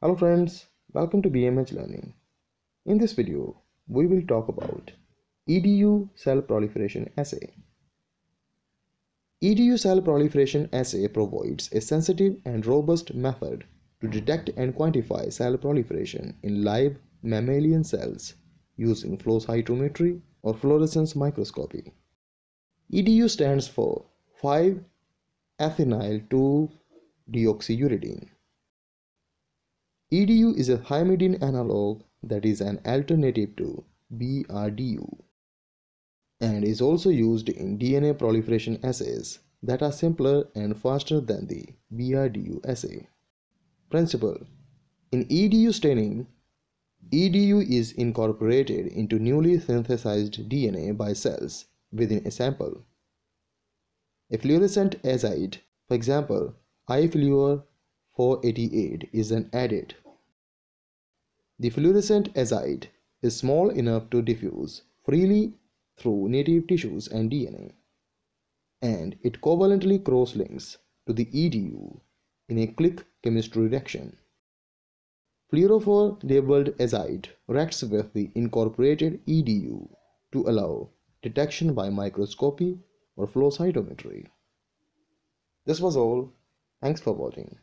Hello friends, welcome to BMH Learning. In this video, we will talk about EDU cell proliferation assay. EDU cell proliferation assay provides a sensitive and robust method to detect and quantify cell proliferation in live mammalian cells using flow cytometry or fluorescence microscopy. EDU stands for 5 ethinyl 2 deoxyuridine EDU is a thymidine analog that is an alternative to BRDU and is also used in DNA proliferation assays that are simpler and faster than the BRDU assay. Principle In EDU staining, EDU is incorporated into newly synthesized DNA by cells within a sample. A fluorescent azide, for example, ifluor Four eighty eight is an added. The fluorescent azide is small enough to diffuse freely through native tissues and DNA, and it covalently cross links to the EDU in a click chemistry reaction. Fluorophore labeled azide reacts with the incorporated EDU to allow detection by microscopy or flow cytometry. This was all. Thanks for watching.